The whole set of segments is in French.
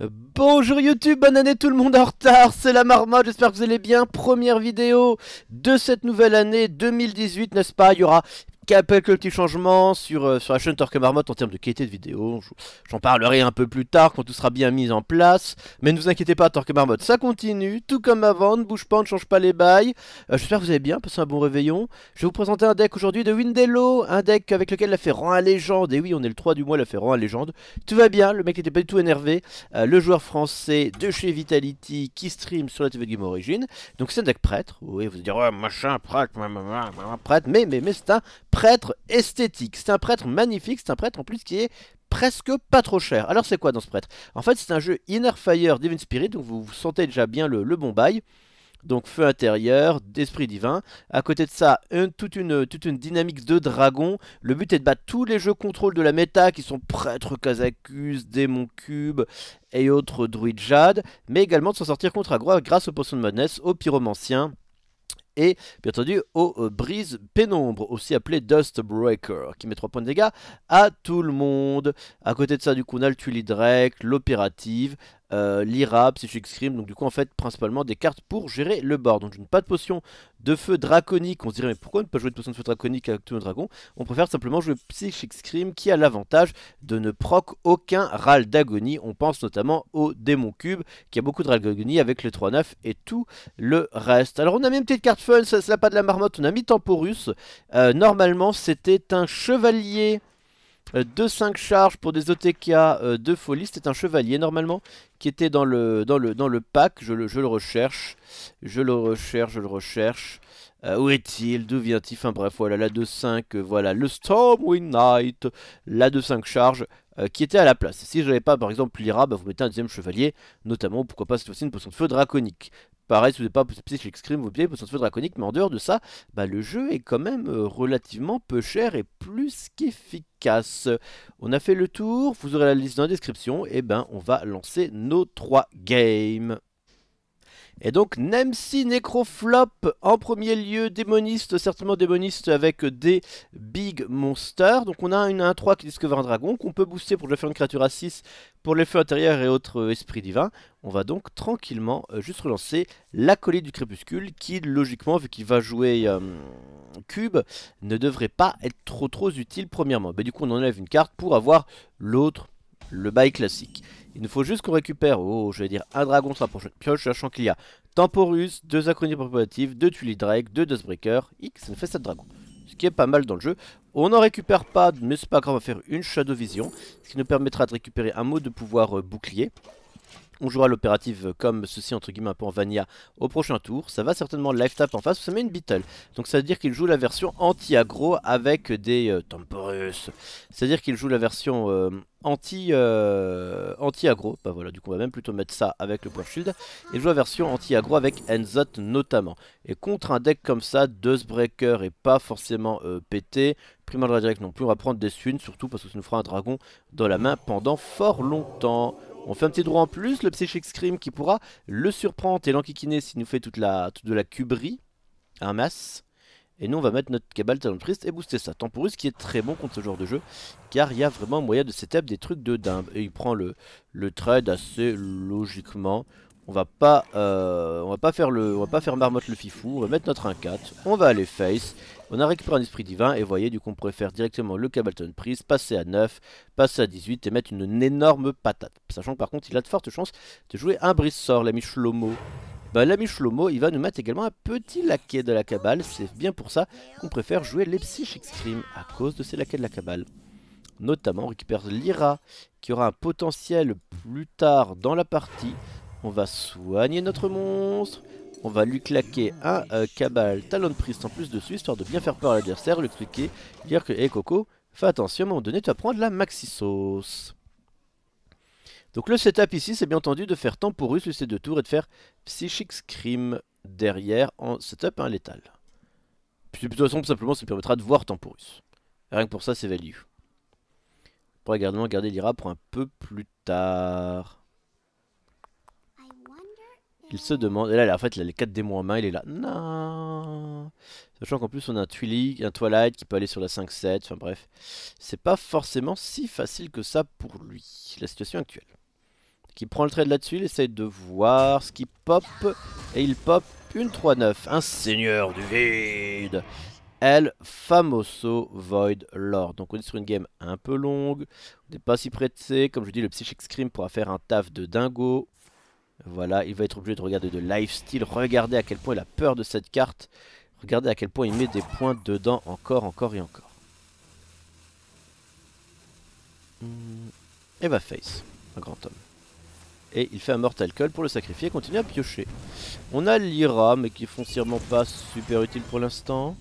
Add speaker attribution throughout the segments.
Speaker 1: Euh, bonjour YouTube, bonne année tout le monde en retard, c'est la marmotte, j'espère que vous allez bien. Première vidéo de cette nouvelle année 2018, n'est-ce pas Il y aura quelques petit changement sur, euh, sur la chaîne Torque Marmotte en termes de qualité de vidéo. J'en parlerai un peu plus tard quand tout sera bien mis en place. Mais ne vous inquiétez pas, Torque Marmotte, ça continue, tout comme avant, ne bouge pas, ne change pas les bails. Euh, j'espère que vous allez bien, passez un bon réveillon. Je vais vous présenter un deck aujourd'hui de Windelo, un deck avec lequel la rang à légende. Et oui, on est le 3 du mois, la rang à légende. Tout va bien, le mec n'était pas du tout énervé. Euh, le joueur français de chez Vitality qui stream sur la TV de Game Origin. Donc c'est un deck prêtre. Oui, vous allez dire, machin, prêtre, prêtre. Mais, mais, mais c'est un prêtre esthétique. C'est un prêtre magnifique, c'est un prêtre en plus qui est presque pas trop cher. Alors c'est quoi dans ce prêtre En fait c'est un jeu Inner Fire Divine Spirit, donc vous, vous sentez déjà bien le, bon bail. Donc feu intérieur, d'esprit divin. À côté de ça, toute, une, toute, une, dynamique de dragon. Le but est de battre tous les jeux contrôle de la méta qui sont prêtres Kazakus, démon cube et autres druides jade, mais également de s'en sortir contre Agro grâce aux potions de madness, aux pyromanciens et bien entendu au euh, Brise pénombre, aussi appelé Dust Breaker, qui met 3 points de dégâts à tout le monde. À côté de ça, du coup, on a le Tully Drake, l'opérative, euh, l'Ira, Psychic Scream, donc du coup en fait principalement des cartes pour gérer le bord. Donc je n'ai pas de potion de feu draconique, on se dirait mais pourquoi ne pas jouer de potion de feu draconique avec tous nos dragons On préfère simplement jouer Psychic Scream qui a l'avantage de ne proc aucun râle d'agonie, on pense notamment au démon cube qui a beaucoup de râle d'agonie avec le 3-9 et tout le reste. Alors on a mis une petite carte fun, ça, c'est pas de la marmotte, on a mis Temporus, euh, normalement c'était un chevalier... 2 euh, 5 charges pour des OTK euh, de folie. C'était un chevalier normalement qui était dans le, dans le, dans le pack. Je le, le recherche. Je le recherche, je le recherche. Euh, où est-il D'où vient-il Enfin bref, voilà, la 2-5, voilà, le Stormwind Knight, la 2-5 charges, qui était à la place. Si je n'avais pas, par exemple, l'Ira, bah, vous mettez un deuxième chevalier, notamment, pourquoi pas cette fois-ci, une potion de feu draconique. Pareil, si vous n'avez pas Psychic Scream, vos pieds un feu draconique, mais en dehors de ça, bah, le jeu est quand même euh, relativement peu cher et plus qu'efficace. On a fait le tour, vous aurez la liste dans la description, et ben on va lancer nos trois games. Et donc Nemsi Necroflop en premier lieu, démoniste, certainement démoniste avec des Big Monsters. Donc on a une 1-3 qui discover un dragon qu'on peut booster pour le faire une créature à 6 pour les feux intérieurs et autres euh, esprits divins. On va donc tranquillement euh, juste relancer la colline du crépuscule qui logiquement vu qu'il va jouer euh, cube ne devrait pas être trop trop utile premièrement. Mais du coup on enlève une carte pour avoir l'autre le bail classique. Il nous faut juste qu'on récupère, oh, je vais dire, un dragon sur pour. prochaine pioche, sachant qu'il y a Temporus, deux acronymes préparatifs, deux Drake, deux Dustbreaker, X, ça nous fait 7 dragons. Ce qui est pas mal dans le jeu. On n'en récupère pas, mais c'est pas grave, on va faire une Shadow Vision, ce qui nous permettra de récupérer un mot de pouvoir euh, bouclier. On jouera l'opérative euh, comme ceci, entre guillemets, un peu en Vanilla au prochain tour. Ça va certainement life tap en face, ça met une Beetle. Donc ça veut dire qu'il joue la version anti-agro avec des euh, Temporus. C'est-à-dire qu'il joue la version euh, anti-agro. bah voilà, du coup on va même plutôt mettre ça avec le point shield. Il joue la version anti-agro avec Enzot notamment. Et contre un deck comme ça, deux breaker et pas forcément pété, Primordial Direct non plus, on va prendre des Suns, surtout parce que ça nous fera un dragon dans la main pendant fort longtemps. On fait un petit droit en plus, le Psychic Scream qui pourra le surprendre et l'enquiquiner s'il nous fait toute la de la cuberie, un masse. Et nous on va mettre notre Cabal Talent Priest et booster ça. Temporus qui est très bon contre ce genre de jeu, car il y a vraiment moyen de setup des trucs de dingue. Et il prend le, le trade assez logiquement. On va pas euh, on va pas faire le on va pas faire marmotte le fifou, on va mettre notre 1-4, on va aller face on a récupéré un esprit divin et voyez, du coup, on préfère directement le Cabalton Prise, passer à 9, passer à 18 et mettre une énorme patate. Sachant que par contre, il a de fortes chances de jouer un sort l'ami Shlomo. Bah, l'ami Shlomo, il va nous mettre également un petit laquais de la cabale. C'est bien pour ça qu'on préfère jouer les Psychic Scream à cause de ces laquais de la cabale. Notamment, on récupère l'Ira qui aura un potentiel plus tard dans la partie. On va soigner notre monstre. On va lui claquer un euh, Cabal Talon Priest en plus dessus, histoire de bien faire peur à l'adversaire, Le cliquer, dire que, hé Coco, fais attention, à un moment donné, tu vas prendre la Maxi Sauce. Donc le setup ici, c'est bien entendu de faire Temporus, lui c'est deux tours, et de faire Psychic Scream derrière en setup un hein, létal. Puis de toute façon, tout simplement, ça permettra de voir Temporus. rien que pour ça, c'est value. Pour également garder l'Ira pour un peu plus tard. Il se demande. Et là, en fait, il a les 4 démons en main, il est là. Non Sachant qu'en plus, on a un Twilly, un Twilight qui peut aller sur la 5-7. Enfin bref, c'est pas forcément si facile que ça pour lui, la situation actuelle. Qui prend le trade là-dessus, il essaye de voir ce qui pop. Et il pop une 3-9. Un seigneur du vide El Famoso Void Lord. Donc on est sur une game un peu longue, on n'est pas si prêté. Comme je dis, le Psychic Scream pourra faire un taf de dingo. Voilà, il va être obligé de regarder de lifestyle. Regardez à quel point il a peur de cette carte. Regardez à quel point il met des points dedans encore, encore et encore. Hmm, et va face, un grand homme. Et il fait un mortal call pour le sacrifier et continue à piocher. On a l'Ira, mais qui est foncièrement pas super utile pour l'instant.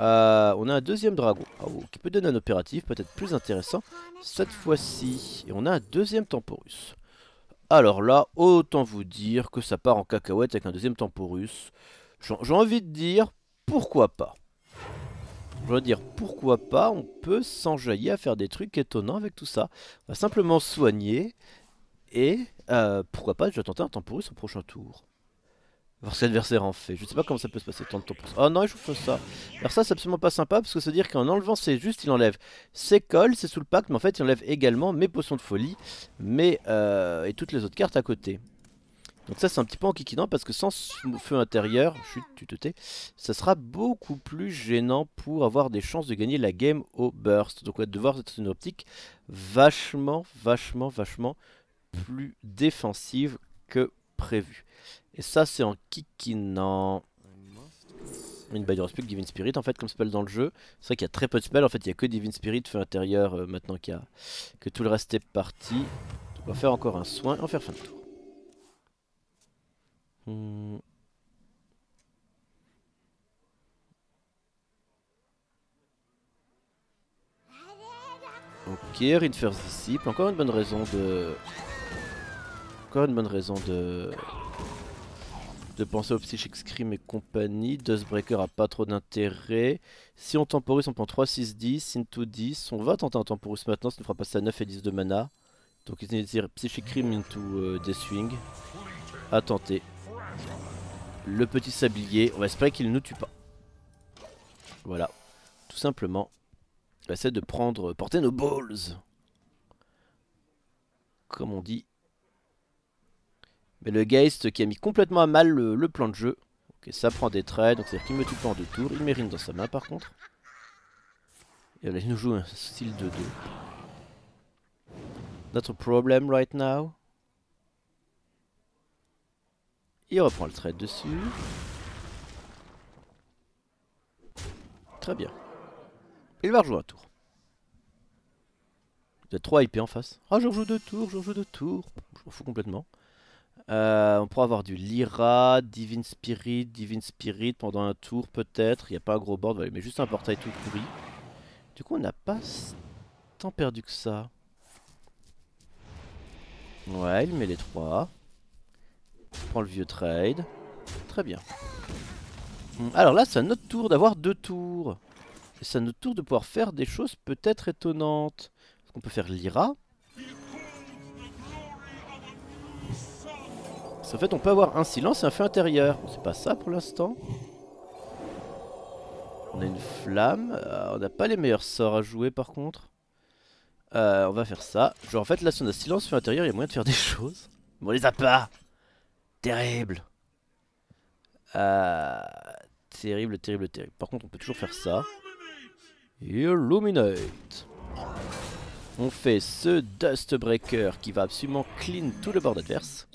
Speaker 1: Euh, on a un deuxième dragon, ah, oh, qui peut donner un opératif peut-être plus intéressant cette fois-ci. Et on a un deuxième Temporus. Alors là, autant vous dire que ça part en cacahuète avec un deuxième Temporus. J'ai envie de dire, pourquoi pas je veux dire, pourquoi pas, on peut s'enjailler à faire des trucs étonnants avec tout ça. On va simplement soigner, et euh, pourquoi pas, je tenter un Temporus au prochain tour. Voir que l'adversaire en fait. Je sais pas comment ça peut se passer. Tant de temps Oh non, il joue ça. Alors ça, c'est absolument pas sympa parce que ça veut dire qu'en enlevant c'est juste, il enlève ses cols, c'est sous le pacte, mais en fait, il enlève également mes potions de folie mais, euh, et toutes les autres cartes à côté. Donc ça, c'est un petit peu enquiquinant parce que sans feu intérieur, chut, tu te tais, ça sera beaucoup plus gênant pour avoir des chances de gagner la game au burst. Donc on va devoir être une optique vachement, vachement, vachement plus défensive que prévu. Et ça, c'est en kikinant. Une Bidur's plus que Divine Spirit en fait comme spell dans le jeu. C'est vrai qu'il y a très peu de spells en fait, il y a que Divine Spirit, feu intérieur euh, maintenant qu'il a que tout le reste est parti. On va faire encore un soin et on faire fin de tour. Hmm. Ok, Rinfer's Disciple, encore une bonne raison de... Encore une bonne raison de de penser au Psychic Scream et compagnie. Dustbreaker a pas trop d'intérêt. Si on temporise, on prend 3, 6, 10, into 10. On va tenter un temporise maintenant, ça ne fera passer à 9 et 10 de mana. Donc il dire Psychic Scream into Deathwing euh, des À tenter. Le petit sablier, on va espérer qu'il ne nous tue pas. Voilà, tout simplement. On essayer de prendre, porter nos balls. Comme on dit mais le Geist qui a mis complètement à mal le, plan de jeu. Ok, ça prend des traits, donc c'est-à-dire qu'il me tue pas en deux tours. Il mérite dans sa main par contre. Et là, il nous joue un style de 2. Notre problème right now. Il reprend le trait dessus. Très bien. Il va rejouer un tour. Il 3 IP en face. Ah, je rejoue deux tours, je rejoue deux tours. Je m'en fous complètement. Euh, on pourra avoir du Lyra, Divine Spirit, Divine Spirit pendant un tour peut-être. Il n'y a pas un gros board, mais juste un portail tout pourri. Du coup, on n'a pas tant perdu que ça. Ouais, il met les trois. On prend le vieux trade. Très bien. Hmm, alors là, c'est un notre tour d'avoir deux tours. C'est à notre tour de pouvoir faire des choses peut-être étonnantes. Parce qu'on peut faire Lyra. En fait, on peut avoir un silence et un feu intérieur. C'est pas ça pour l'instant. On a une flamme. Ah, on a pas les meilleurs sorts à jouer par contre. Euh, on va faire ça. Genre en fait là si on a silence, feu intérieur, il y a moyen de faire des choses. Mais on les a pas Terrible euh, Terrible, terrible, terrible. Par contre on peut toujours faire ça. Illuminate On fait ce Dust Breaker qui va absolument clean tout le bord adverse.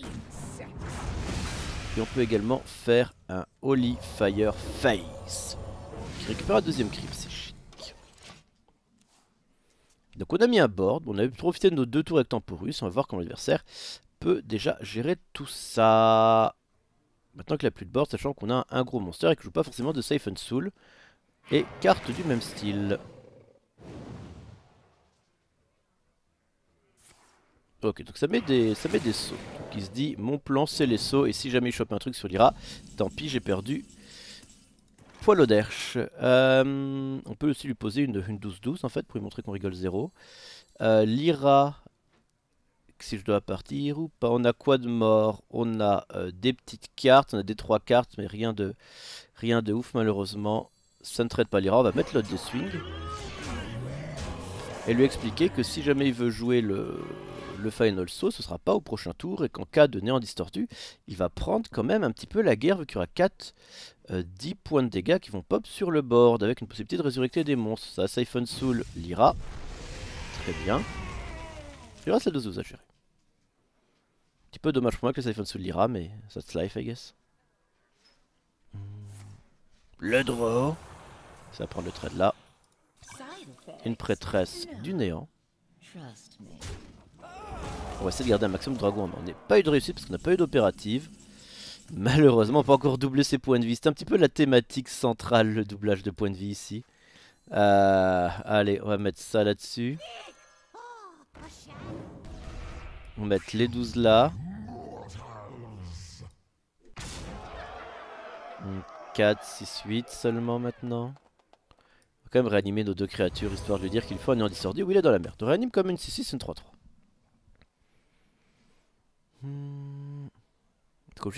Speaker 1: Et on peut également faire un Holy Fire Face. Qui récupère un deuxième creep, c'est chic. Donc on a mis un board, on a pu profiter de nos deux tours avec Temporus, on va voir comment l'adversaire peut déjà gérer tout ça. Maintenant qu'il a plus de board, sachant qu'on a un gros monster et que ne joue pas forcément de Safe and Soul. Et carte du même style. Ok, donc ça met des, ça met des sauts. Donc il se dit, mon plan c'est les sauts, et si jamais il chope un truc sur l'Ira, tant pis, j'ai perdu. Poil euh, on peut aussi lui poser une douce 12 en fait, pour lui montrer qu'on rigole zéro. Euh, L'Ira, si je dois partir ou pas. On a quoi de mort On a euh, des petites cartes, on a des trois cartes, mais rien de, rien de ouf malheureusement. Ça ne traite pas l'Ira, on va mettre l'autre des swing. Et lui expliquer que si jamais il veut jouer le, le Final Soul ce sera pas au prochain tour, et qu'en cas de néant distortu, il va prendre quand même un petit peu la guerre, vu qu'il y aura 4 10 euh, points de dégâts qui vont pop sur le board, avec une possibilité de résurrecter des monstres. Ça, Siphon Soul l'ira. Très bien. Il reste le de Un petit peu dommage pour moi que le Siphon Soul l'ira, mais that's life, I guess. Hmm. Le draw. Ça prend le trait là. Une prêtresse du néant. On va essayer de garder un maximum de dragons on n'a pas eu de réussite parce qu'on n'a pas eu d'opérative. Malheureusement, on pas encore doubler ses points de vie. C'est un petit peu la thématique centrale, le doublage de points de vie ici. Euh, allez, on va mettre ça là-dessus. On va mettre les 12 là. 4, 6, 8 seulement maintenant. On va quand même réanimer nos deux créatures, histoire de lui dire qu'il faut un ordisseur. Oui, il est dans la merde. On réanime comme une 6, 6, une 3, 3.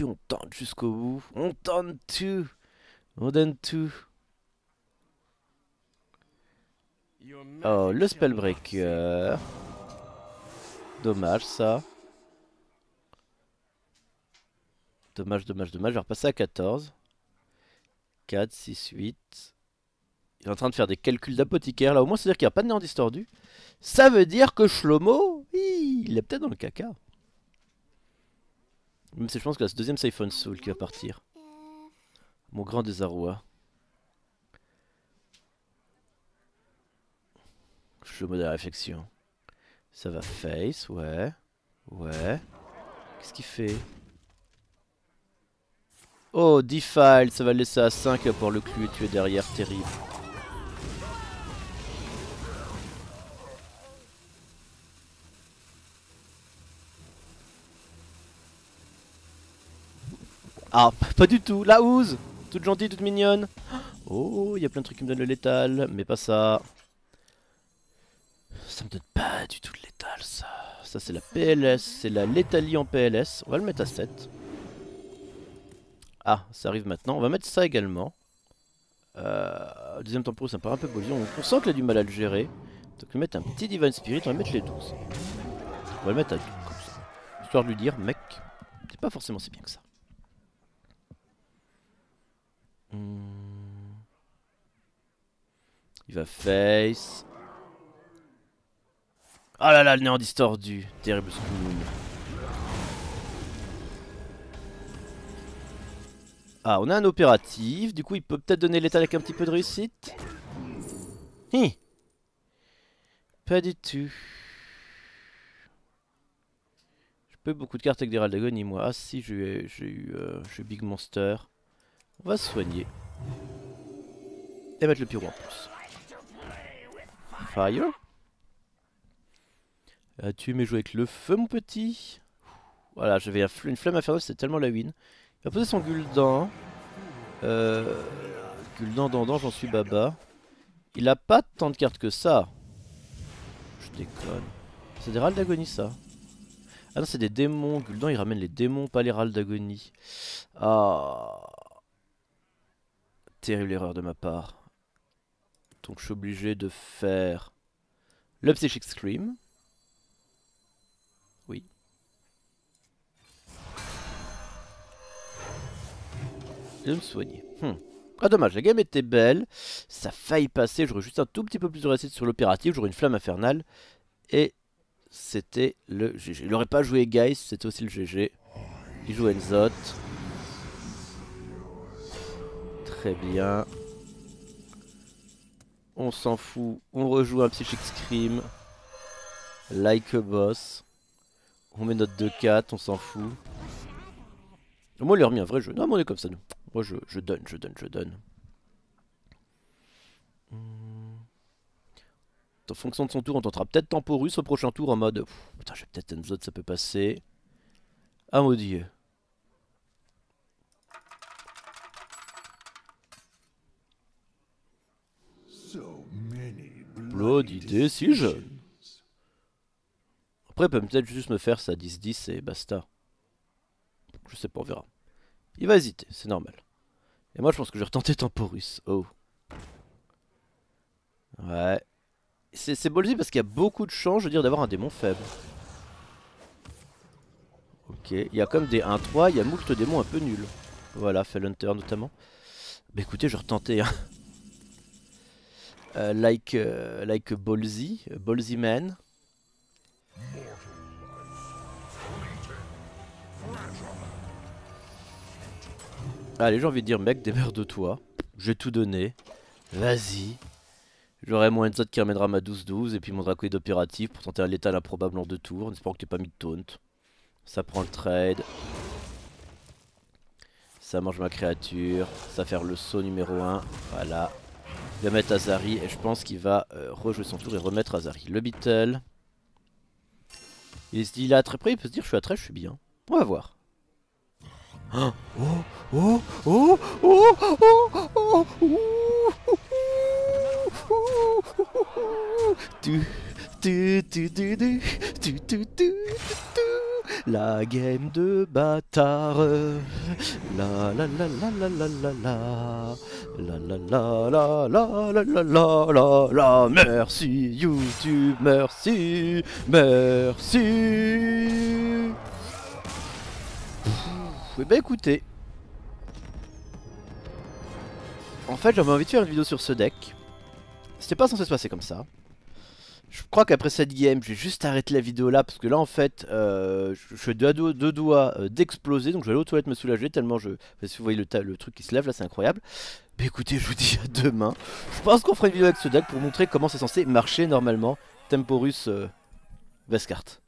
Speaker 1: on tente jusqu'au bout. On tente tout. On donne tout. Oh, le Spellbreaker. Dommage, ça. Dommage, dommage, dommage. Je vais repasser à 14. 4, 6, 8. Il est en train de faire des calculs d'apothicaire. Là, au moins, c'est-à-dire qu'il n'y a pas de néant distordu. Ça veut dire que Shlomo, il est peut-être dans le caca. Même si je pense que c'est deuxième Siphon Soul qui va partir. Mon grand désarroi. Je suis au mode à la réflexion. Ça va face, ouais. Ouais. Qu'est-ce qu'il fait Oh, Defile, ça va le laisser à 5 pour le clou et tuer derrière, terrible. Ah, pas du tout. La houze Toute gentille, toute mignonne. Oh, il y a plein de trucs qui me donnent le létal, mais pas ça. Ça me donne pas du tout de létal, ça. Ça, c'est la PLS. C'est la létalie en PLS. On va le mettre à 7. Ah, ça arrive maintenant. On va mettre ça également. Euh, deuxième tempo, ça me paraît un peu bolion. On sent qu'il a du mal à le gérer. Donc, on va mettre un petit Divine Spirit. On va mettre les 12. On va le mettre à comme ça. Histoire de lui dire, mec, c'est pas forcément si bien que ça. Il va face. Ah là là, le néant distordu. Terrible spoon. Ah, on a un opératif. Du coup, il peut peut-être donner l'état avec un petit peu de réussite. Hi. Pas du tout. Je peux beaucoup de cartes avec des Raldagon d'agonie, moi. Ah si, euh, j'ai eu, Big Monster. On va soigner. Et mettre le pyro en plus fire. Euh, tu mets jouer avec le feu, mon petit Voilà, j'avais une flamme faire, c'était tellement la win. Il va poser son Guldan. Euh, Guldan, Dandan, j'en suis baba. Il a pas tant de cartes que ça. Je déconne. C'est des râles d'agonie, ça. Ah non, c'est des démons. Guldan, il ramène les démons, pas les râles d'agonie. Ah. Terrible erreur de ma part. Donc je suis obligé de faire le Psychic Scream. Oui. Et de me soigner. Hmm. Ah dommage, la game était belle. Ça faille passer. J'aurais juste un tout petit peu plus de réussite sur l'opératif. J'aurais une flamme infernale. Et c'était le GG. Il n'aurait pas joué Guys, c'était aussi le GG. Il joue Enzo. Très bien. On s'en fout. On rejoue un Psychic Scream. Like a boss. On met notre 2-4, on s'en fout. Moi, il a remis un vrai jeu. Non, mais on est comme ça, nous. Moi, je, donne, je donne, je donne. Hmm. En fonction de son tour, on tentera peut-être Temporus au prochain tour en mode... putain, j'ai peut-être une ça peut passer. Ah, dieu. L'autre d'idées si je. Après, il peut peut-être juste me faire sa 10-10 et basta. Je sais pas, on verra. Il va hésiter, c'est normal. Et moi, je pense que je vais retenter Temporus. Oh. Ouais. C'est ballsy parce qu'il y a beaucoup de chances, je veux dire, d'avoir un démon faible. Ok, il y a comme des 1-3, il y a moult démons un peu nuls. Voilà, Hunter notamment. Bah écoutez, je vais retenter, hein. Euh, like euh, like ballsy, man. Allez, ah, j'ai envie de dire, mec, démerde-toi. je vais tout donner, Vas-y. J'aurai mon Enzot qui ramènera ma 12-12 et puis mon dracoïde opératif pour tenter un létal improbable en deux tours en que que t'aies pas mis de taunt. Ça prend le trade. Ça mange ma créature. Ça fait le saut numéro 1. Voilà. Il va mettre Azari et je pense qu'il va euh, rejouer son tour et remettre Azari. Le Beatle. Il se dit là très près, il peut se dire je suis à très je suis bien. On va voir la game de bâtard. La la la la la la la la la la la la la la la la la la merci YouTube merci merci. Eh bah écoutez En fait j'avais envie de faire une vidéo sur ce deck C'était pas censé se passer comme ça je crois qu'après cette game, je vais juste arrêter la vidéo là parce que là en fait, euh, je, suis deux, doigts, deux doigts d'exploser, donc je vais aller aux toilettes me soulager tellement je. si vous voyez le, truc qui se lève là, c'est incroyable. Mais écoutez, je vous dis à demain. Je pense qu'on fera une vidéo avec ce deck pour montrer comment c'est censé marcher normalement. Temporus euh, Vescart.